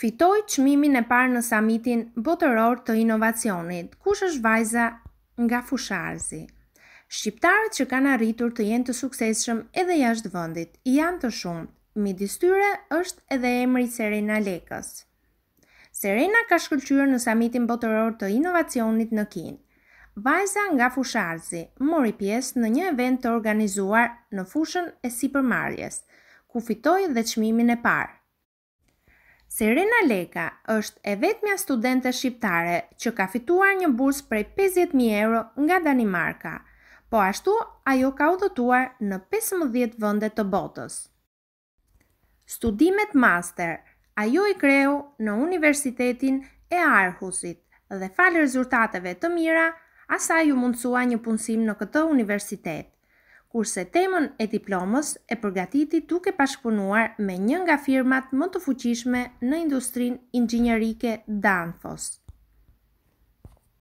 Fitoj qmimin e parë në samitin botëror të inovacionit, kush është vajza nga fusharzi. Shqiptarët që kanë arritur të jenë të sukseshëm edhe jashtë vëndit, i janë të shumë, mi distyre është edhe emri Serena Lekës. Serena ka shkëllqyër në samitin botëror të inovacionit në kinë. Vajza nga fusharzi, mori pjesë në një event të organizuar në fushën e si përmarjes, ku fitoj dhe qmimin e parë. Serena Leka është e vetëmja studente shqiptare që ka fituar një bursë prej 50.000 euro nga Danimarka, po ashtu ajo ka udhëtuar në 15 vëndet të botës. Studimet master, ajo i kreu në Universitetin e Arhusit dhe falë rezultateve të mira, asa ju mundësua një punësim në këtë universitet kurse temën e diplomës e përgatiti duke pashpunuar me një nga firmat më të fuqishme në industrin ingjinerike Danfoss.